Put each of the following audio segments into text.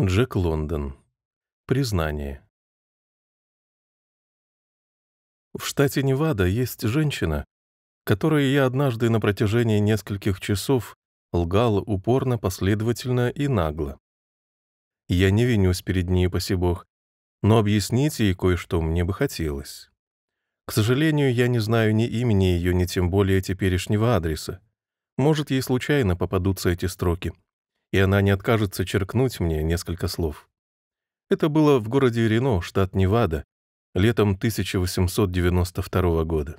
Джек Лондон. Признание. В штате Невада есть женщина, которой я однажды на протяжении нескольких часов лгал упорно, последовательно и нагло. Я не винюсь перед ней, посебог, но объяснить ей кое-что мне бы хотелось. К сожалению, я не знаю ни имени ее, ни тем более теперешнего адреса. Может, ей случайно попадутся эти строки — и она не откажется черкнуть мне несколько слов. Это было в городе Рено, штат Невада, летом 1892 года.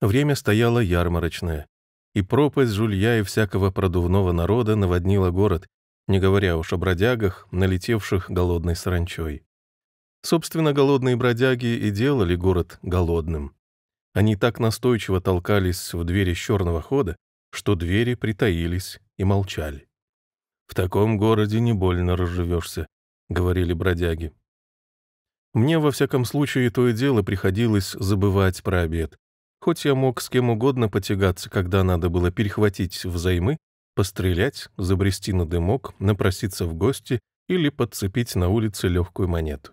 Время стояло ярмарочное, и пропасть жулья и всякого продувного народа наводнила город, не говоря уж о бродягах, налетевших голодной саранчой. Собственно, голодные бродяги и делали город голодным. Они так настойчиво толкались в двери черного хода, что двери притаились и молчали. В таком городе не больно разживешься», — говорили бродяги. Мне, во всяком случае, то и дело приходилось забывать про обед. Хоть я мог с кем угодно потягаться, когда надо было перехватить взаймы, пострелять, забрести на дымок, напроситься в гости или подцепить на улице легкую монету.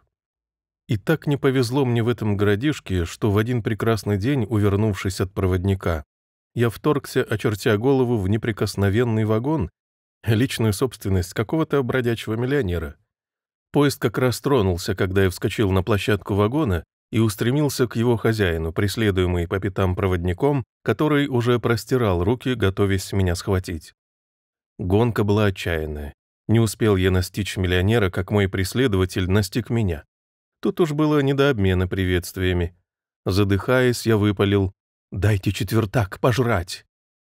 И так не повезло мне в этом городишке, что в один прекрасный день, увернувшись от проводника, я вторгся, очертя голову, в неприкосновенный вагон, личную собственность какого-то бродячего миллионера. Поезд как раз тронулся, когда я вскочил на площадку вагона и устремился к его хозяину, преследуемый по пятам проводником, который уже простирал руки, готовясь меня схватить. Гонка была отчаянная. Не успел я настичь миллионера, как мой преследователь настиг меня. Тут уж было не до обмена приветствиями. Задыхаясь, я выпалил «Дайте четвертак пожрать!»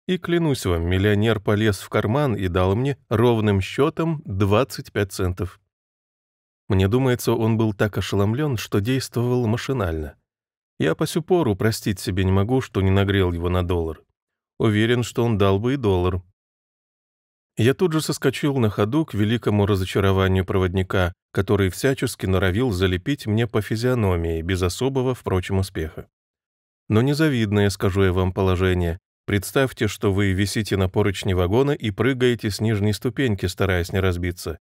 И, клянусь вам, миллионер полез в карман и дал мне ровным счетом 25 центов. Мне думается, он был так ошеломлен, что действовал машинально. Я по сю пору простить себе не могу, что не нагрел его на доллар. Уверен, что он дал бы и доллар. Я тут же соскочил на ходу к великому разочарованию проводника, который всячески норовил залепить мне по физиономии, без особого, впрочем, успеха. Но незавидное, скажу я вам, положение. Представьте, что вы висите на поручни вагона и прыгаете с нижней ступеньки, стараясь не разбиться.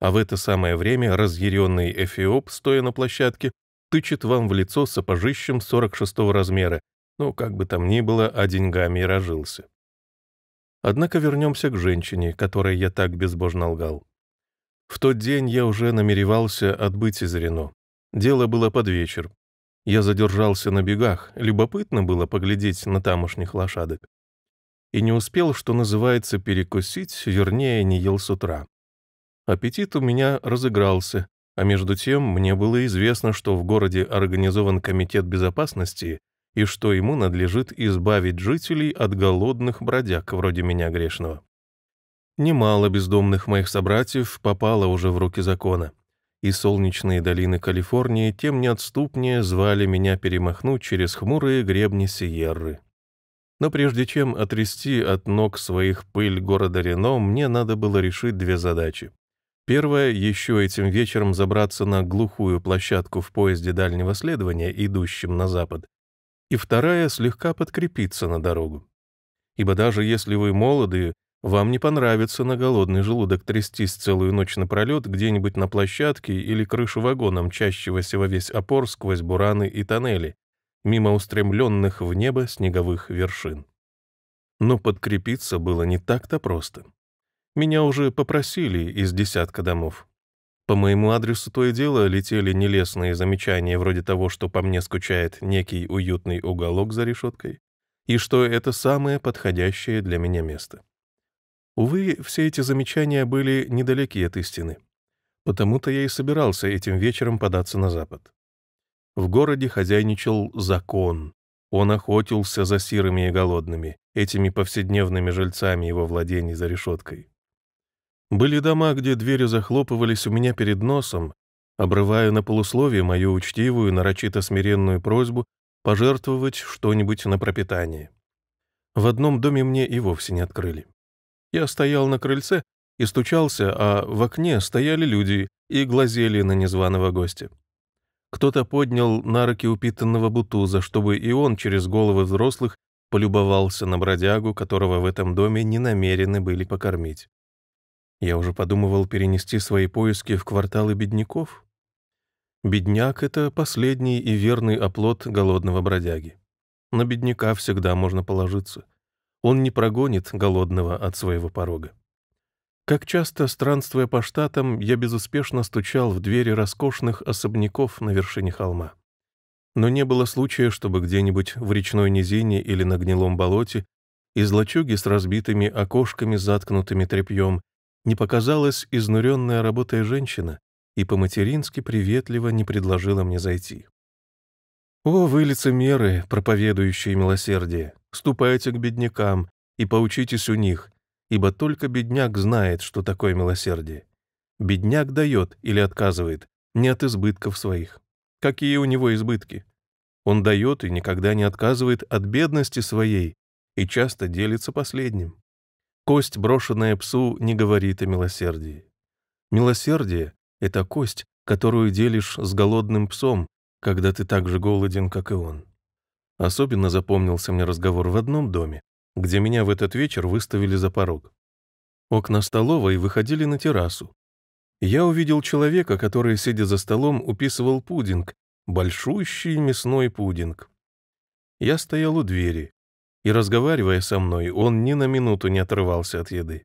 А в это самое время разъяренный эфиоп, стоя на площадке, тычет вам в лицо сапожищем 46-го размера, ну, как бы там ни было, а деньгами и рожился. Однако вернемся к женщине, которой я так безбожно лгал. В тот день я уже намеревался отбыть из Рено. Дело было под вечер, я задержался на бегах, любопытно было поглядеть на тамошних лошадок. И не успел, что называется, перекусить, вернее, не ел с утра. Аппетит у меня разыгрался, а между тем мне было известно, что в городе организован комитет безопасности и что ему надлежит избавить жителей от голодных бродяг вроде меня грешного. Немало бездомных моих собратьев попало уже в руки закона и солнечные долины Калифорнии тем неотступнее звали меня перемахнуть через хмурые гребни Сиерры. Но прежде чем отрести от ног своих пыль города Рено, мне надо было решить две задачи. первая — еще этим вечером забраться на глухую площадку в поезде дальнего следования, идущем на запад. И вторая — слегка подкрепиться на дорогу. Ибо даже если вы молоды вам не понравится на голодный желудок трястись целую ночь напролет где-нибудь на площадке или крышу вагона, мчащегося во весь опор сквозь бураны и тоннели, мимо устремленных в небо снеговых вершин. Но подкрепиться было не так-то просто. Меня уже попросили из десятка домов. По моему адресу то и дело летели нелестные замечания вроде того, что по мне скучает некий уютный уголок за решеткой, и что это самое подходящее для меня место. Увы, все эти замечания были недалеки от истины. Потому-то я и собирался этим вечером податься на запад. В городе хозяйничал закон. Он охотился за сирыми и голодными, этими повседневными жильцами его владений за решеткой. Были дома, где двери захлопывались у меня перед носом, обрывая на полусловие мою учтивую, нарочито смиренную просьбу пожертвовать что-нибудь на пропитание. В одном доме мне и вовсе не открыли. Я стоял на крыльце и стучался, а в окне стояли люди и глазели на незваного гостя. Кто-то поднял на руки упитанного бутуза, чтобы и он через головы взрослых полюбовался на бродягу, которого в этом доме не намерены были покормить. Я уже подумывал перенести свои поиски в кварталы бедняков. Бедняк — это последний и верный оплот голодного бродяги. На бедняка всегда можно положиться. Он не прогонит голодного от своего порога. Как часто, странствуя по штатам, я безуспешно стучал в двери роскошных особняков на вершине холма. Но не было случая, чтобы где-нибудь в речной низине или на гнилом болоте из лачуги с разбитыми окошками, заткнутыми тряпьем, не показалась изнуренная работая женщина и по-матерински приветливо не предложила мне зайти. «О, вы лицемеры, проповедующие милосердие! ступайте к беднякам и поучитесь у них, ибо только бедняк знает, что такое милосердие. Бедняк дает или отказывает, не от избытков своих. Какие у него избытки? Он дает и никогда не отказывает от бедности своей и часто делится последним. Кость, брошенная псу, не говорит о милосердии. Милосердие — это кость, которую делишь с голодным псом, когда ты так же голоден, как и он. Особенно запомнился мне разговор в одном доме, где меня в этот вечер выставили за порог. Окна столовой выходили на террасу. Я увидел человека, который, сидя за столом, уписывал пудинг, большущий мясной пудинг. Я стоял у двери, и, разговаривая со мной, он ни на минуту не отрывался от еды.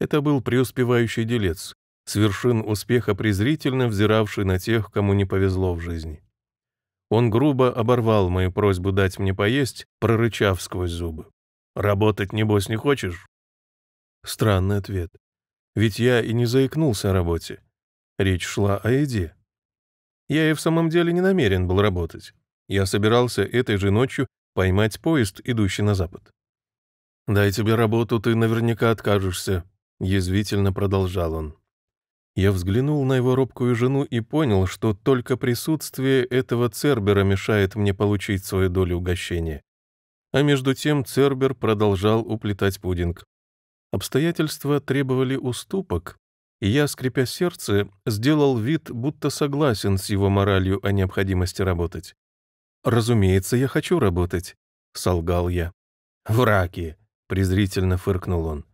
Это был преуспевающий делец, с вершин успеха презрительно взиравший на тех, кому не повезло в жизни. Он грубо оборвал мою просьбу дать мне поесть, прорычав сквозь зубы. «Работать, небось, не хочешь?» Странный ответ. Ведь я и не заикнулся о работе. Речь шла о еде. Я и в самом деле не намерен был работать. Я собирался этой же ночью поймать поезд, идущий на запад. «Дай тебе работу, ты наверняка откажешься», — язвительно продолжал он. Я взглянул на его робкую жену и понял, что только присутствие этого Цербера мешает мне получить свою долю угощения. А между тем Цербер продолжал уплетать пудинг. Обстоятельства требовали уступок, и я, скрипя сердце, сделал вид, будто согласен с его моралью о необходимости работать. «Разумеется, я хочу работать», — солгал я. «Враки!» — презрительно фыркнул он.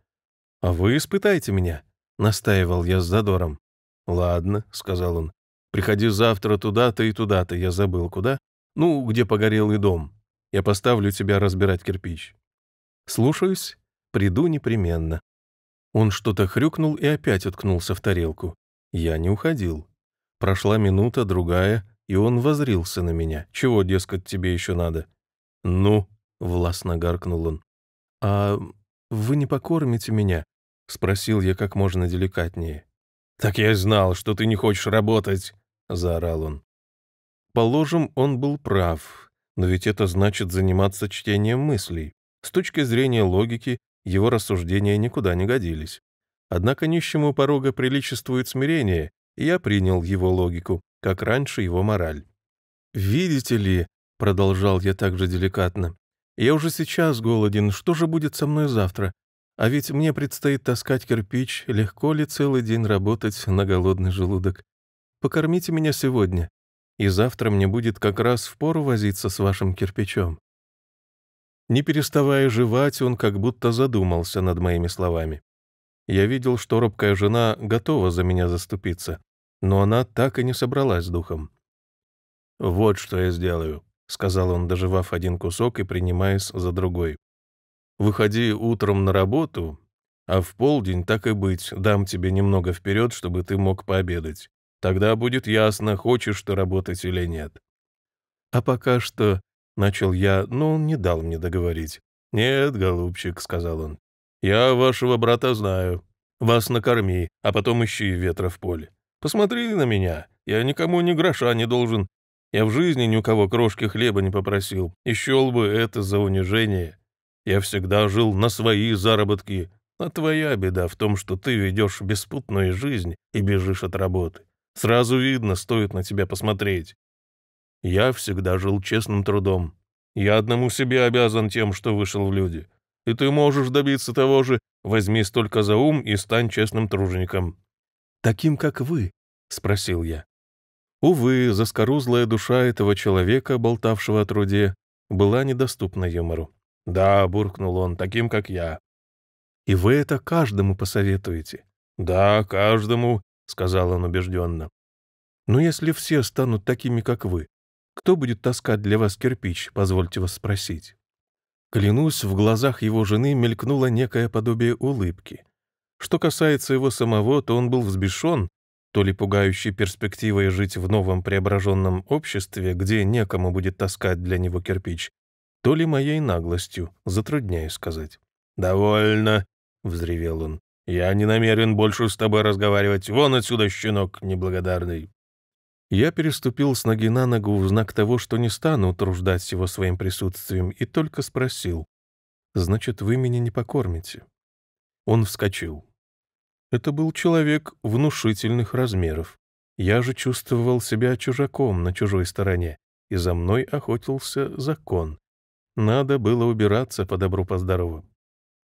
«А вы испытайте меня. — настаивал я с задором. «Ладно», — сказал он, — «приходи завтра туда-то и туда-то, я забыл куда. Ну, где погорелый дом. Я поставлю тебя разбирать кирпич». «Слушаюсь, приду непременно». Он что-то хрюкнул и опять уткнулся в тарелку. Я не уходил. Прошла минута, другая, и он возрился на меня. «Чего, дескать, тебе еще надо?» «Ну», — властно гаркнул он, — «а вы не покормите меня? — спросил я как можно деликатнее. «Так я и знал, что ты не хочешь работать!» — заорал он. Положим, он был прав, но ведь это значит заниматься чтением мыслей. С точки зрения логики его рассуждения никуда не годились. Однако нищему порога приличествует смирение, и я принял его логику, как раньше его мораль. «Видите ли», — продолжал я также деликатно, — «я уже сейчас голоден, что же будет со мной завтра? А ведь мне предстоит таскать кирпич, легко ли целый день работать на голодный желудок. Покормите меня сегодня, и завтра мне будет как раз в пору возиться с вашим кирпичом». Не переставая жевать, он как будто задумался над моими словами. Я видел, что робкая жена готова за меня заступиться, но она так и не собралась с духом. «Вот что я сделаю», — сказал он, доживав один кусок и принимаясь за другой. Выходи утром на работу, а в полдень, так и быть, дам тебе немного вперед, чтобы ты мог пообедать. Тогда будет ясно, хочешь ты работать или нет. А пока что, — начал я, но «ну, он не дал мне договорить. «Нет, голубчик», — сказал он, — «я вашего брата знаю. Вас накорми, а потом ищи ветра в поле. Посмотри на меня, я никому ни гроша не должен. Я в жизни ни у кого крошки хлеба не попросил, и щел бы это за унижение». Я всегда жил на свои заработки, а твоя беда в том, что ты ведешь беспутную жизнь и бежишь от работы. Сразу видно, стоит на тебя посмотреть. Я всегда жил честным трудом. Я одному себе обязан тем, что вышел в люди. И ты можешь добиться того же. Возьми столько за ум и стань честным тружеником». «Таким, как вы?» — спросил я. Увы, заскорузлая душа этого человека, болтавшего о труде, была недоступна юмору. «Да», — буркнул он, — «таким, как я». «И вы это каждому посоветуете?» «Да, каждому», — сказал он убежденно. «Но если все станут такими, как вы, кто будет таскать для вас кирпич, позвольте вас спросить?» Клянусь, в глазах его жены мелькнуло некое подобие улыбки. Что касается его самого, то он был взбешен, то ли пугающей перспективой жить в новом преображенном обществе, где некому будет таскать для него кирпич, то ли моей наглостью, затрудняюсь сказать. «Довольно», — взревел он. «Я не намерен больше с тобой разговаривать. Вон отсюда, щенок неблагодарный». Я переступил с ноги на ногу в знак того, что не стану утруждать его своим присутствием, и только спросил. «Значит, вы меня не покормите?» Он вскочил. Это был человек внушительных размеров. Я же чувствовал себя чужаком на чужой стороне, и за мной охотился закон. Надо было убираться по добру, по здорову.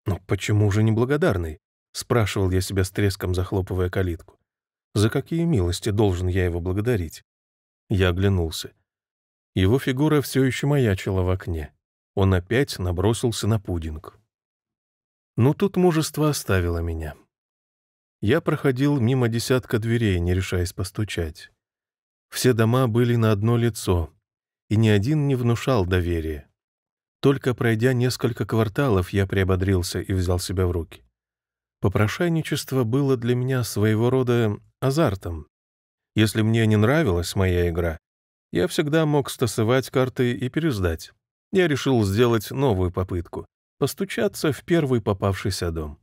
«Но почему же неблагодарный?» — спрашивал я себя с треском, захлопывая калитку. «За какие милости должен я его благодарить?» Я оглянулся. Его фигура все еще маячила в окне. Он опять набросился на пудинг. Но ну, тут мужество оставило меня. Я проходил мимо десятка дверей, не решаясь постучать. Все дома были на одно лицо, и ни один не внушал доверия. Только пройдя несколько кварталов, я приободрился и взял себя в руки. Попрошайничество было для меня своего рода азартом. Если мне не нравилась моя игра, я всегда мог стасовать карты и пересдать. Я решил сделать новую попытку — постучаться в первый попавшийся дом.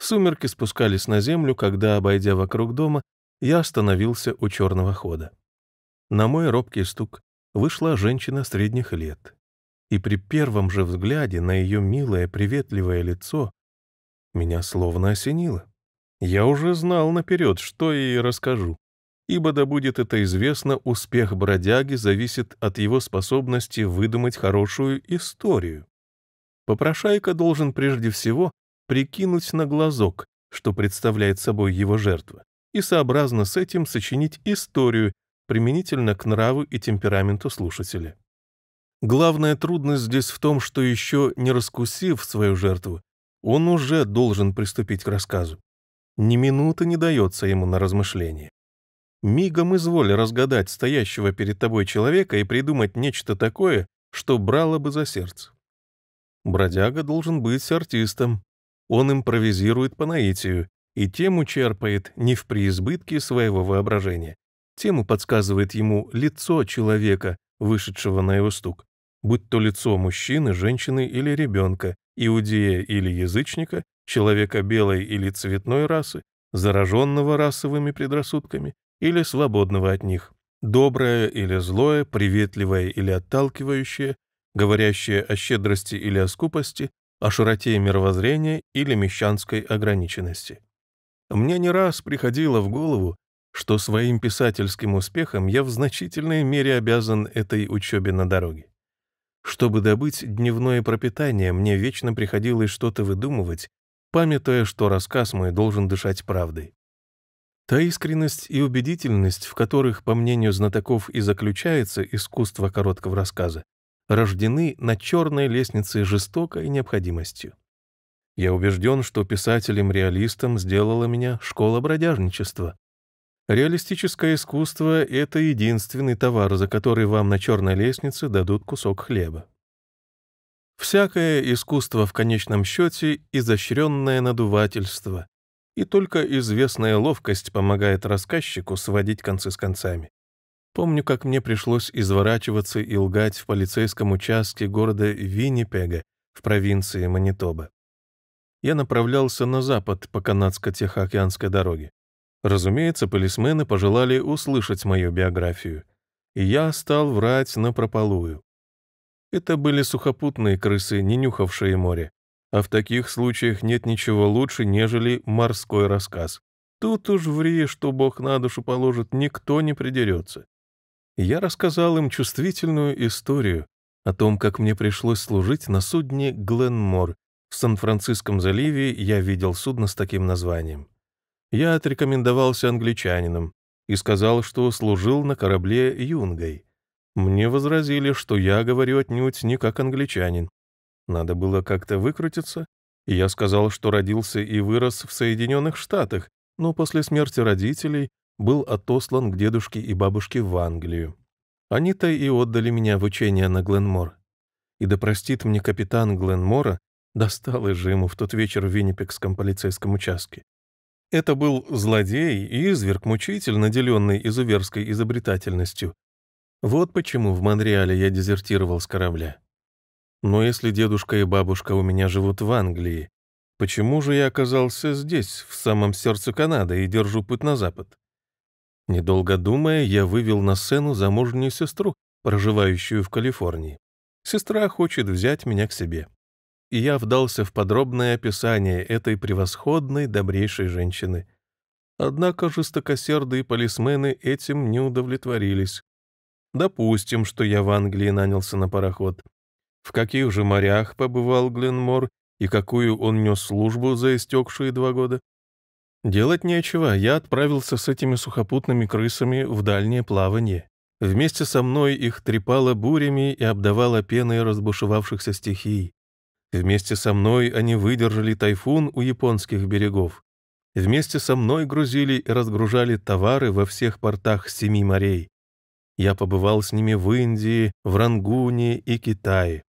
Сумерки спускались на землю, когда, обойдя вокруг дома, я остановился у черного хода. На мой робкий стук вышла женщина средних лет и при первом же взгляде на ее милое приветливое лицо меня словно осенило. Я уже знал наперед, что ей расскажу, ибо да будет это известно, успех бродяги зависит от его способности выдумать хорошую историю. Попрошайка должен прежде всего прикинуть на глазок, что представляет собой его жертва, и сообразно с этим сочинить историю, применительно к нраву и темпераменту слушателя. Главная трудность здесь в том, что еще не раскусив свою жертву, он уже должен приступить к рассказу. Ни минуты не дается ему на размышление. Мигом изволь разгадать стоящего перед тобой человека и придумать нечто такое, что брало бы за сердце. Бродяга должен быть артистом. Он импровизирует по наитию и тему черпает не в преизбытке своего воображения. Тему подсказывает ему лицо человека, вышедшего на его стук будь то лицо мужчины, женщины или ребенка, иудея или язычника, человека белой или цветной расы, зараженного расовыми предрассудками или свободного от них, доброе или злое, приветливое или отталкивающее, говорящее о щедрости или о скупости, о широте мировоззрения или мещанской ограниченности. Мне не раз приходило в голову, что своим писательским успехом я в значительной мере обязан этой учебе на дороге. Чтобы добыть дневное пропитание, мне вечно приходилось что-то выдумывать, памятуя, что рассказ мой должен дышать правдой. Та искренность и убедительность, в которых, по мнению знатоков, и заключается искусство короткого рассказа, рождены на черной лестнице жестокой необходимостью. Я убежден, что писателем-реалистом сделала меня школа бродяжничества, Реалистическое искусство — это единственный товар, за который вам на черной лестнице дадут кусок хлеба. Всякое искусство в конечном счете — изощренное надувательство, и только известная ловкость помогает рассказчику сводить концы с концами. Помню, как мне пришлось изворачиваться и лгать в полицейском участке города Виннипега в провинции Манитоба. Я направлялся на запад по канадско-тихоокеанской дороге. Разумеется, полисмены пожелали услышать мою биографию, и я стал врать напропалую. Это были сухопутные крысы, не нюхавшие море, а в таких случаях нет ничего лучше, нежели морской рассказ. Тут уж ври, что Бог на душу положит, никто не придерется. Я рассказал им чувствительную историю о том, как мне пришлось служить на судне «Гленмор». В Сан-Франциском заливе я видел судно с таким названием я отрекомендовался англичанином и сказал, что служил на корабле «Юнгой». Мне возразили, что я говорю отнюдь не как англичанин. Надо было как-то выкрутиться, и я сказал, что родился и вырос в Соединенных Штатах, но после смерти родителей был отослан к дедушке и бабушке в Англию. Они-то и отдали меня в учение на Гленмор. И да простит мне капитан Гленмора, достал же ему в тот вечер в Виннипекском полицейском участке. Это был злодей и изверг-мучитель, наделенный изуверской изобретательностью. Вот почему в Монреале я дезертировал с корабля. Но если дедушка и бабушка у меня живут в Англии, почему же я оказался здесь, в самом сердце Канады, и держу путь на запад? Недолго думая, я вывел на сцену замужнюю сестру, проживающую в Калифорнии. Сестра хочет взять меня к себе и я вдался в подробное описание этой превосходной, добрейшей женщины. Однако жестокосердые полисмены этим не удовлетворились. Допустим, что я в Англии нанялся на пароход. В каких же морях побывал Гленмор и какую он нес службу за истекшие два года? Делать нечего, я отправился с этими сухопутными крысами в дальнее плавание. Вместе со мной их трепало бурями и обдавало пеной разбушевавшихся стихий. Вместе со мной они выдержали тайфун у японских берегов. Вместе со мной грузили и разгружали товары во всех портах семи морей. Я побывал с ними в Индии, в Рангуне и Китае.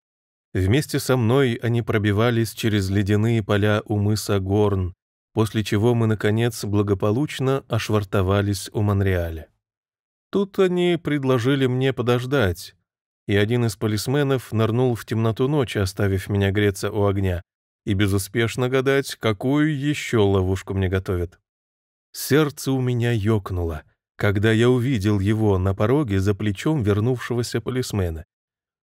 Вместе со мной они пробивались через ледяные поля у мыса Горн, после чего мы, наконец, благополучно ошвартовались у Монреаля. Тут они предложили мне подождать, и один из полисменов нырнул в темноту ночи, оставив меня греться у огня, и безуспешно гадать, какую еще ловушку мне готовят. Сердце у меня ёкнуло, когда я увидел его на пороге за плечом вернувшегося полисмена.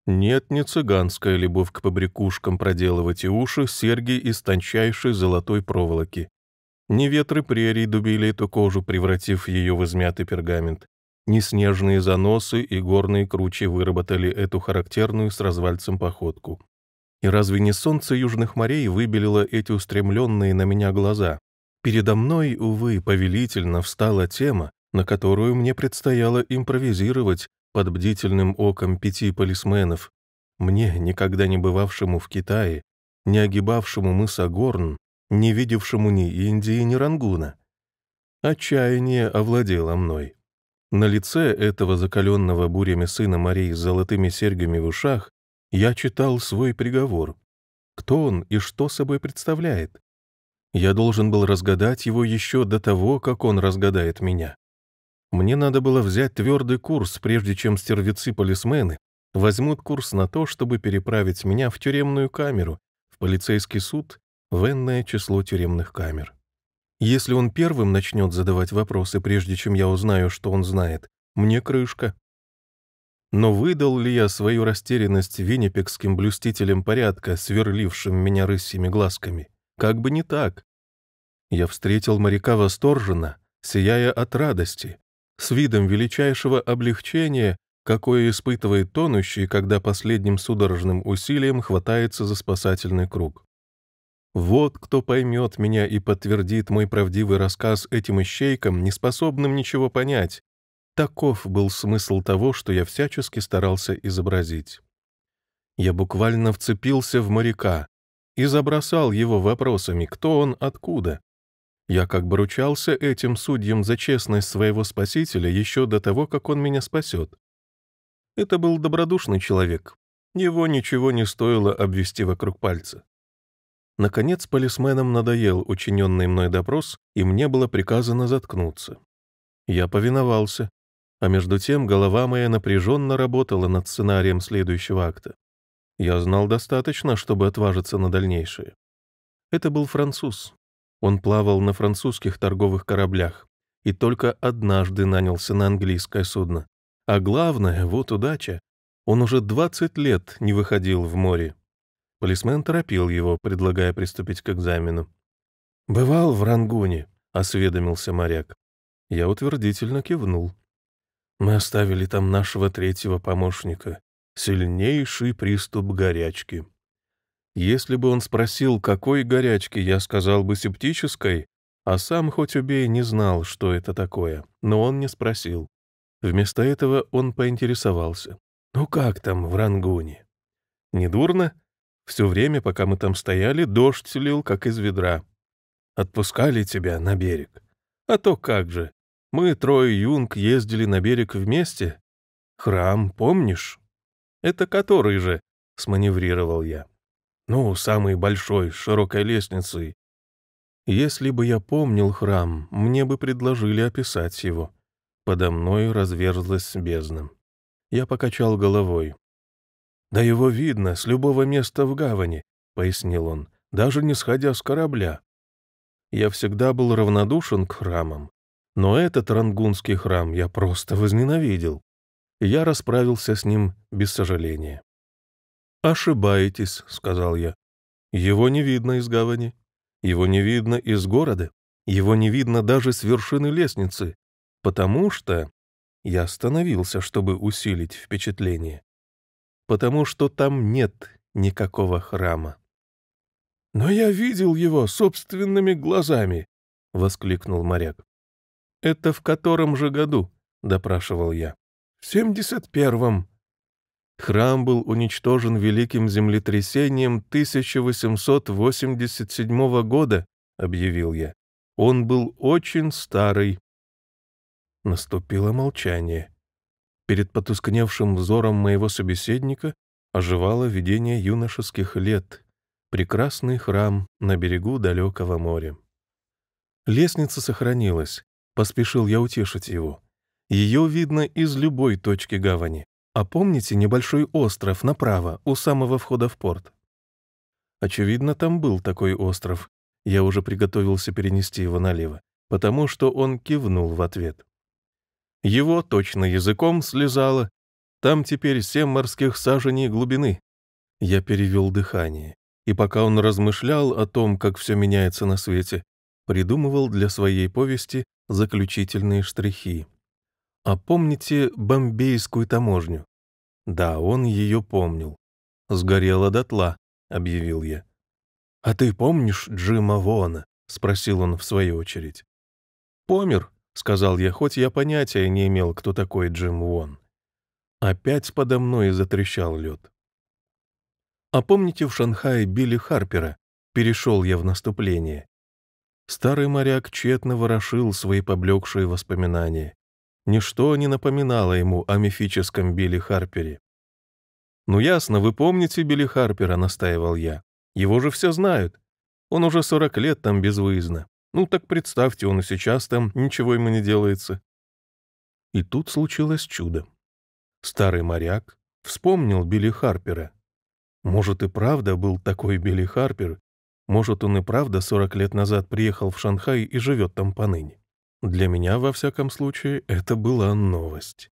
Нет, не цыганская любовь к побрякушкам проделывать и уши, серьги из тончайшей золотой проволоки. Не ветры прерий дубили эту кожу, превратив ее в измятый пергамент. Неснежные заносы и горные кручи выработали эту характерную с развальцем походку. И разве не солнце южных морей выбелило эти устремленные на меня глаза? Передо мной, увы, повелительно встала тема, на которую мне предстояло импровизировать под бдительным оком пяти полисменов. Мне, никогда не бывавшему в Китае, не огибавшему мыса Горн, не видевшему ни Индии, ни Рангуна. Отчаяние овладело мной. На лице этого закаленного бурями сына Марии с золотыми серьгами в ушах я читал свой приговор. Кто он и что собой представляет? Я должен был разгадать его еще до того, как он разгадает меня. Мне надо было взять твердый курс, прежде чем стервецы-полисмены возьмут курс на то, чтобы переправить меня в тюремную камеру, в полицейский суд, в энное число тюремных камер. Если он первым начнет задавать вопросы, прежде чем я узнаю, что он знает, мне крышка. Но выдал ли я свою растерянность виннипекским блюстителям порядка, сверлившим меня рысими глазками? Как бы не так. Я встретил моряка восторженно, сияя от радости, с видом величайшего облегчения, какое испытывает тонущий, когда последним судорожным усилием хватается за спасательный круг. Вот кто поймет меня и подтвердит мой правдивый рассказ этим ищейкам, неспособным ничего понять. Таков был смысл того, что я всячески старался изобразить. Я буквально вцепился в моряка и забросал его вопросами, кто он, откуда. Я как бы ручался этим судьям за честность своего спасителя еще до того, как он меня спасет. Это был добродушный человек. Его ничего не стоило обвести вокруг пальца. Наконец, полисменам надоел учиненный мной допрос, и мне было приказано заткнуться. Я повиновался, а между тем голова моя напряженно работала над сценарием следующего акта. Я знал достаточно, чтобы отважиться на дальнейшее. Это был француз. Он плавал на французских торговых кораблях и только однажды нанялся на английское судно. А главное, вот удача, он уже 20 лет не выходил в море. Полисмен торопил его, предлагая приступить к экзамену. «Бывал в Рангуне», — осведомился моряк. Я утвердительно кивнул. «Мы оставили там нашего третьего помощника. Сильнейший приступ горячки». Если бы он спросил, какой горячки, я сказал бы септической, а сам, хоть убей, не знал, что это такое, но он не спросил. Вместо этого он поинтересовался. «Ну как там в Рангуне?» «Недурно?» Все время, пока мы там стояли, дождь лил, как из ведра. Отпускали тебя на берег. А то как же. Мы, трое юнг, ездили на берег вместе. Храм, помнишь? Это который же? Сманеврировал я. Ну, самый большой, с широкой лестницей. Если бы я помнил храм, мне бы предложили описать его. Подо мной разверзлась бездна. Я покачал головой. «Да его видно с любого места в гавани», — пояснил он, «даже не сходя с корабля». Я всегда был равнодушен к храмам, но этот рангунский храм я просто возненавидел. я расправился с ним без сожаления. «Ошибаетесь», — сказал я. «Его не видно из гавани, его не видно из города, его не видно даже с вершины лестницы, потому что...» Я остановился, чтобы усилить впечатление потому что там нет никакого храма. «Но я видел его собственными глазами!» — воскликнул моряк. «Это в котором же году?» — допрашивал я. «В семьдесят первом». Храм был уничтожен великим землетрясением 1887 года, — объявил я. Он был очень старый. Наступило молчание. Перед потускневшим взором моего собеседника оживало видение юношеских лет, прекрасный храм на берегу далекого моря. Лестница сохранилась, поспешил я утешить его. Ее видно из любой точки гавани. А помните небольшой остров направо, у самого входа в порт? Очевидно, там был такой остров. Я уже приготовился перенести его налево, потому что он кивнул в ответ. Его точно языком слезало. Там теперь семь морских саженей глубины. Я перевел дыхание. И пока он размышлял о том, как все меняется на свете, придумывал для своей повести заключительные штрихи. А помните бомбейскую таможню? Да, он ее помнил. «Сгорела дотла», — объявил я. «А ты помнишь Джима Вона?» — спросил он в свою очередь. «Помер», — сказал я, хоть я понятия не имел, кто такой Джим Вон. Опять подо мной затрещал лед. «А помните в Шанхае Билли Харпера?» Перешел я в наступление. Старый моряк тщетно ворошил свои поблекшие воспоминания. Ничто не напоминало ему о мифическом Билли Харпере. «Ну ясно, вы помните Билли Харпера», — настаивал я. «Его же все знают. Он уже сорок лет там безвыездно. Ну так представьте, он и сейчас там, ничего ему не делается. И тут случилось чудо. Старый моряк вспомнил Билли Харпера. Может и правда был такой Билли Харпер, может он и правда 40 лет назад приехал в Шанхай и живет там поныне. Для меня, во всяком случае, это была новость.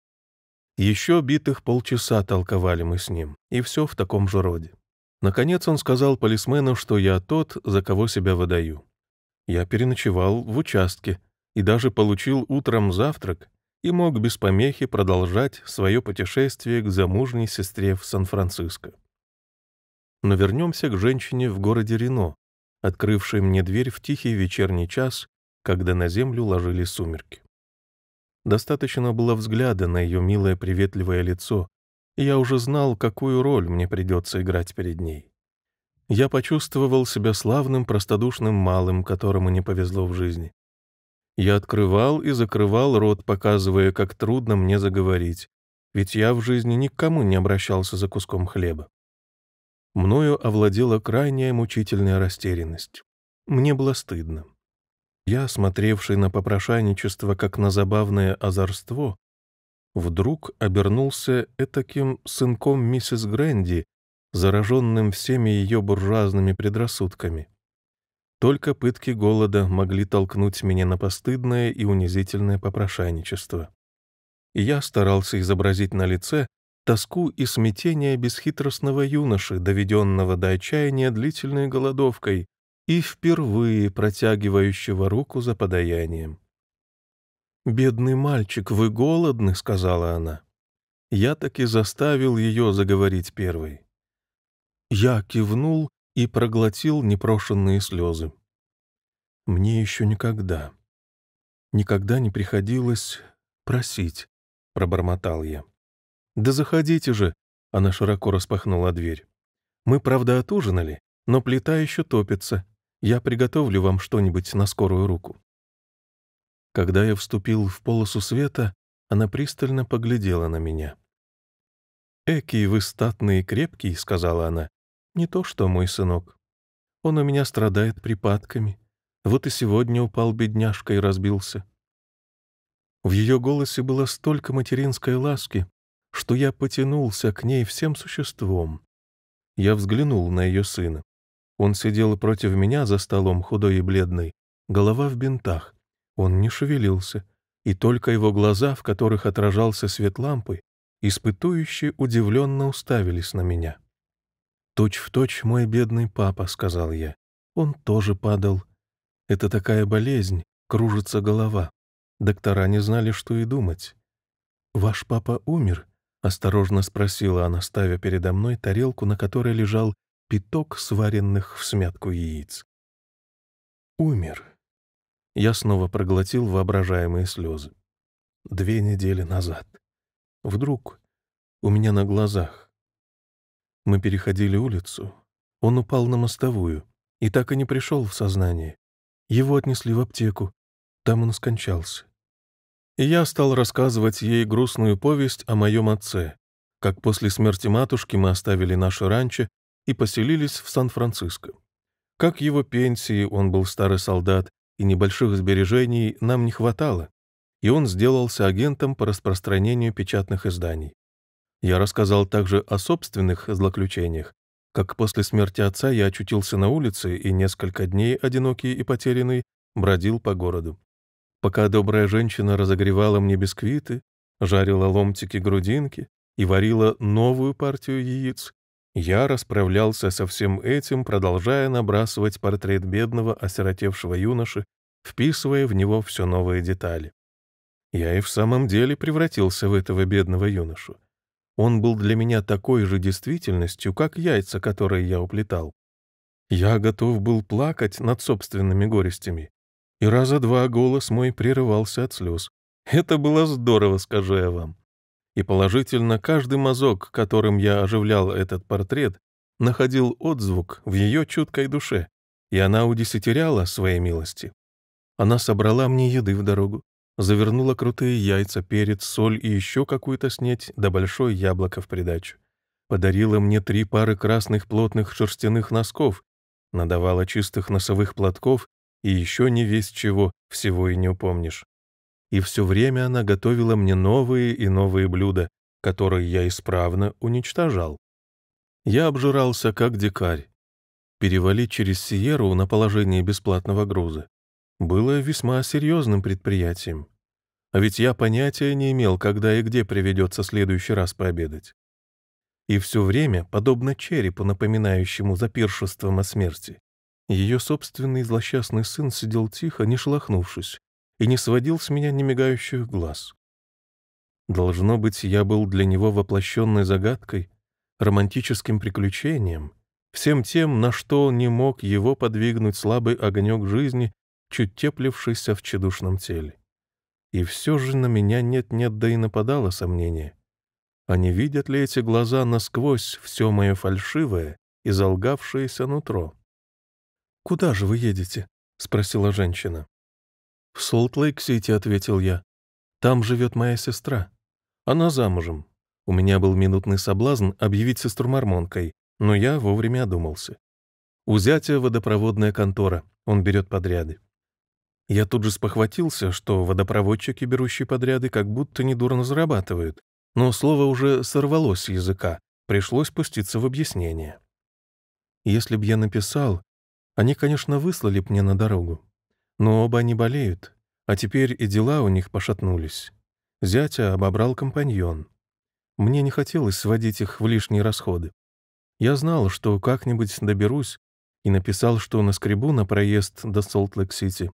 Еще битых полчаса толковали мы с ним, и все в таком же роде. Наконец он сказал полисмену, что я тот, за кого себя выдаю. Я переночевал в участке и даже получил утром завтрак и мог без помехи продолжать свое путешествие к замужней сестре в Сан-Франциско. Но вернемся к женщине в городе Рено, открывшей мне дверь в тихий вечерний час, когда на землю ложились сумерки. Достаточно было взгляда на ее милое приветливое лицо, и я уже знал, какую роль мне придется играть перед ней я почувствовал себя славным, простодушным малым, которому не повезло в жизни. Я открывал и закрывал рот, показывая, как трудно мне заговорить, ведь я в жизни никому не обращался за куском хлеба. Мною овладела крайняя мучительная растерянность. Мне было стыдно. Я, смотревший на попрошайничество как на забавное озорство, вдруг обернулся этаким сынком миссис Грэнди, зараженным всеми ее буржуазными предрассудками. Только пытки голода могли толкнуть меня на постыдное и унизительное попрошайничество. И я старался изобразить на лице тоску и смятение бесхитростного юноши, доведенного до отчаяния длительной голодовкой и впервые протягивающего руку за подаянием. «Бедный мальчик, вы голодны», — сказала она. Я так и заставил ее заговорить первой. Я кивнул и проглотил непрошенные слезы. Мне еще никогда, никогда не приходилось просить, — пробормотал я. «Да заходите же!» — она широко распахнула дверь. «Мы, правда, отужинали, но плита еще топится. Я приготовлю вам что-нибудь на скорую руку». Когда я вступил в полосу света, она пристально поглядела на меня. «Эки вы статный и крепкий», — сказала она. «Не то что мой сынок. Он у меня страдает припадками. Вот и сегодня упал бедняжка и разбился». В ее голосе было столько материнской ласки, что я потянулся к ней всем существом. Я взглянул на ее сына. Он сидел против меня за столом, худой и бледный, голова в бинтах. Он не шевелился, и только его глаза, в которых отражался свет лампы, Испытующие удивленно уставились на меня. «Точь в точь мой бедный папа», — сказал я. «Он тоже падал. Это такая болезнь, кружится голова. Доктора не знали, что и думать». «Ваш папа умер?» — осторожно спросила она, ставя передо мной тарелку, на которой лежал пяток сваренных в смятку яиц. «Умер». Я снова проглотил воображаемые слезы. Две недели назад. Вдруг у меня на глазах. Мы переходили улицу. Он упал на мостовую и так и не пришел в сознание. Его отнесли в аптеку. Там он скончался. И я стал рассказывать ей грустную повесть о моем отце, как после смерти матушки мы оставили наше ранчо и поселились в Сан-Франциско. Как его пенсии, он был старый солдат, и небольших сбережений нам не хватало, и он сделался агентом по распространению печатных изданий. Я рассказал также о собственных злоключениях, как после смерти отца я очутился на улице и несколько дней, одинокий и потерянный, бродил по городу. Пока добрая женщина разогревала мне бисквиты, жарила ломтики грудинки и варила новую партию яиц, я расправлялся со всем этим, продолжая набрасывать портрет бедного, осиротевшего юноши, вписывая в него все новые детали. Я и в самом деле превратился в этого бедного юношу. Он был для меня такой же действительностью, как яйца, которые я уплетал. Я готов был плакать над собственными горестями. И раза два голос мой прерывался от слез. Это было здорово, скажу я вам. И положительно каждый мазок, которым я оживлял этот портрет, находил отзвук в ее чуткой душе, и она удесятеряла свои милости. Она собрала мне еды в дорогу, Завернула крутые яйца, перец, соль и еще какую-то снеть, да большое яблоко в придачу. Подарила мне три пары красных плотных шерстяных носков, надавала чистых носовых платков и еще не весь чего, всего и не упомнишь. И все время она готовила мне новые и новые блюда, которые я исправно уничтожал. Я обжирался как дикарь. Перевалить через Сиеру на положение бесплатного груза было весьма серьезным предприятием. А ведь я понятия не имел, когда и где приведется следующий раз пообедать. И все время, подобно черепу, напоминающему за пиршеством о смерти, ее собственный злосчастный сын сидел тихо, не шелохнувшись, и не сводил с меня немигающих глаз. Должно быть, я был для него воплощенной загадкой, романтическим приключением, всем тем, на что не мог его подвигнуть слабый огонек жизни чуть теплившийся в чедушном теле. И все же на меня нет-нет, да и нападало сомнение. А не видят ли эти глаза насквозь все мое фальшивое и залгавшееся нутро? «Куда же вы едете?» — спросила женщина. «В Солт-Лейк-Сити», — ответил я. «Там живет моя сестра. Она замужем. У меня был минутный соблазн объявить сестру мормонкой, но я вовремя одумался. У зятя водопроводная контора, он берет подряды. Я тут же спохватился, что водопроводчики, берущие подряды, как будто недурно зарабатывают, но слово уже сорвалось с языка, пришлось пуститься в объяснение. Если б я написал, они, конечно, выслали б мне на дорогу. Но оба они болеют, а теперь и дела у них пошатнулись. Зятя обобрал компаньон. Мне не хотелось сводить их в лишние расходы. Я знал, что как-нибудь доберусь, и написал, что на скребу на проезд до Солт-Лейк-Сити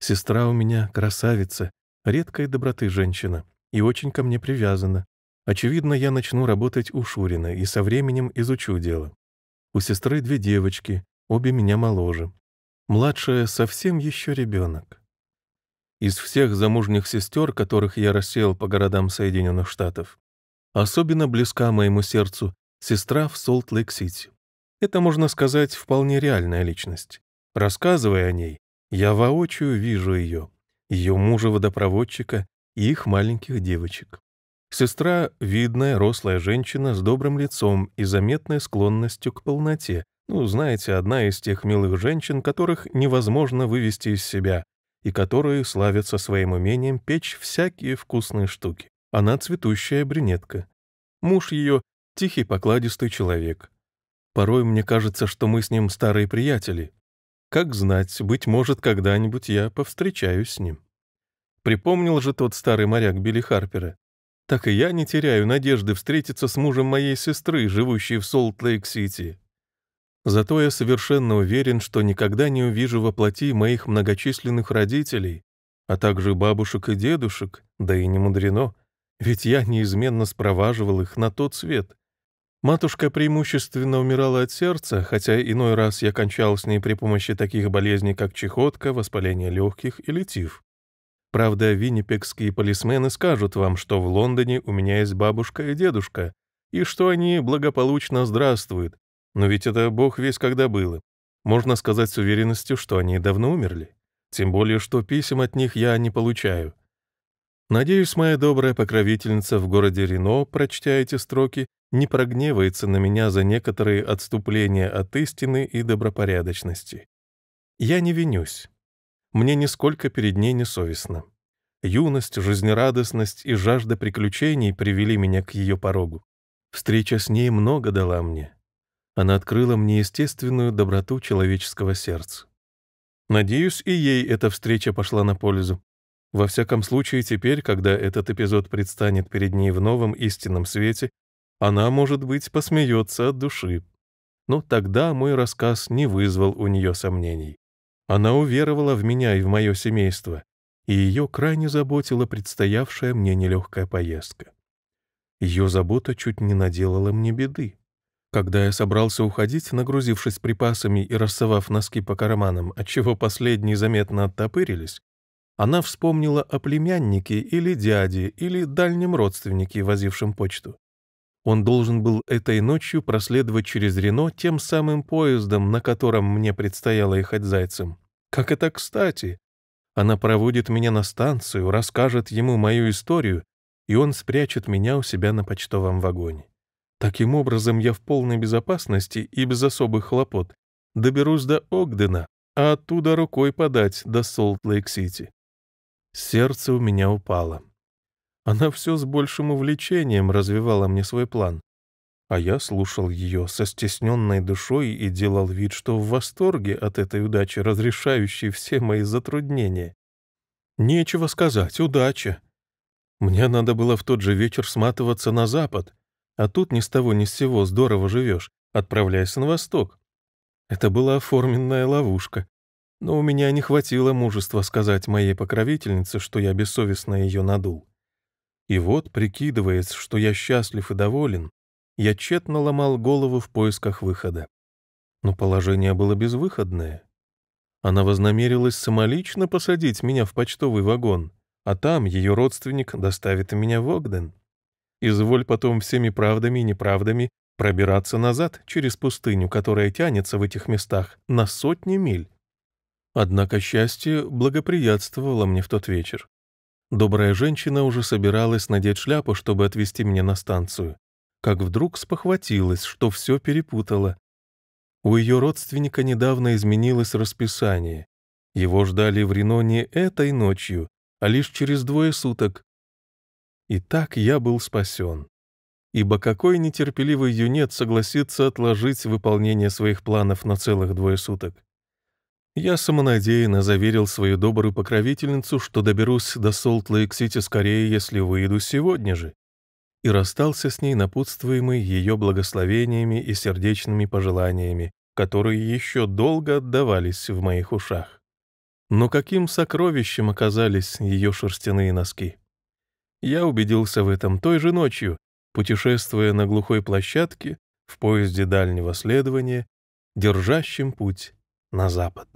Сестра у меня красавица, редкая доброты женщина и очень ко мне привязана. Очевидно, я начну работать у Шурина и со временем изучу дело. У сестры две девочки, обе меня моложе. Младшая совсем еще ребенок. Из всех замужних сестер, которых я рассеял по городам Соединенных Штатов, особенно близка моему сердцу сестра в Солт-Лейк-Сити. Это, можно сказать, вполне реальная личность. Рассказывая о ней, я воочию вижу ее, ее мужа-водопроводчика и их маленьких девочек. Сестра — видная, рослая женщина с добрым лицом и заметной склонностью к полноте. Ну, знаете, одна из тех милых женщин, которых невозможно вывести из себя и которые славятся своим умением печь всякие вкусные штуки. Она цветущая брюнетка. Муж ее — тихий покладистый человек. Порой мне кажется, что мы с ним старые приятели, как знать, быть может, когда-нибудь я повстречаюсь с ним. Припомнил же тот старый моряк Билли Харпера. Так и я не теряю надежды встретиться с мужем моей сестры, живущей в Солт-Лейк-Сити. Зато я совершенно уверен, что никогда не увижу во моих многочисленных родителей, а также бабушек и дедушек, да и не мудрено, ведь я неизменно спроваживал их на тот свет, Матушка преимущественно умирала от сердца, хотя иной раз я кончал с ней при помощи таких болезней, как чехотка, воспаление легких или тиф. Правда, виннипекские полисмены скажут вам, что в Лондоне у меня есть бабушка и дедушка, и что они благополучно здравствуют, но ведь это бог весь когда было. Можно сказать с уверенностью, что они давно умерли. Тем более, что писем от них я не получаю. Надеюсь, моя добрая покровительница в городе Рено, прочтя эти строки, не прогневается на меня за некоторые отступления от истины и добропорядочности. Я не винюсь. Мне нисколько перед ней не совестно. Юность, жизнерадостность и жажда приключений привели меня к ее порогу. Встреча с ней много дала мне. Она открыла мне естественную доброту человеческого сердца. Надеюсь, и ей эта встреча пошла на пользу. Во всяком случае, теперь, когда этот эпизод предстанет перед ней в новом истинном свете, она, может быть, посмеется от души. Но тогда мой рассказ не вызвал у нее сомнений. Она уверовала в меня и в мое семейство, и ее крайне заботила предстоявшая мне нелегкая поездка. Ее забота чуть не наделала мне беды. Когда я собрался уходить, нагрузившись припасами и рассовав носки по карманам, отчего последние заметно оттопырились, она вспомнила о племяннике или дяде или дальнем родственнике, возившем почту. Он должен был этой ночью проследовать через Рено тем самым поездом, на котором мне предстояло ехать зайцем. Как это кстати! Она проводит меня на станцию, расскажет ему мою историю, и он спрячет меня у себя на почтовом вагоне. Таким образом, я в полной безопасности и без особых хлопот доберусь до Огдена, а оттуда рукой подать до Солт-Лейк-Сити. Сердце у меня упало. Она все с большим увлечением развивала мне свой план. А я слушал ее со стесненной душой и делал вид, что в восторге от этой удачи, разрешающей все мои затруднения. Нечего сказать, удача. Мне надо было в тот же вечер сматываться на запад, а тут ни с того ни с сего здорово живешь, отправляясь на восток. Это была оформленная ловушка. Но у меня не хватило мужества сказать моей покровительнице, что я бессовестно ее надул. И вот, прикидываясь, что я счастлив и доволен, я тщетно ломал голову в поисках выхода. Но положение было безвыходное. Она вознамерилась самолично посадить меня в почтовый вагон, а там ее родственник доставит меня в Огден. Изволь потом всеми правдами и неправдами пробираться назад через пустыню, которая тянется в этих местах на сотни миль. Однако счастье благоприятствовало мне в тот вечер. Добрая женщина уже собиралась надеть шляпу, чтобы отвезти меня на станцию, как вдруг спохватилась, что все перепутала. У ее родственника недавно изменилось расписание. Его ждали в Рено не этой ночью, а лишь через двое суток. И так я был спасен. Ибо какой нетерпеливый юнец согласится отложить выполнение своих планов на целых двое суток? Я самонадеянно заверил свою добрую покровительницу, что доберусь до Солт-Лейк-Сити скорее, если выйду сегодня же, и расстался с ней, напутствуемый ее благословениями и сердечными пожеланиями, которые еще долго отдавались в моих ушах. Но каким сокровищем оказались ее шерстяные носки? Я убедился в этом той же ночью, путешествуя на глухой площадке в поезде дальнего следования, держащим путь на запад.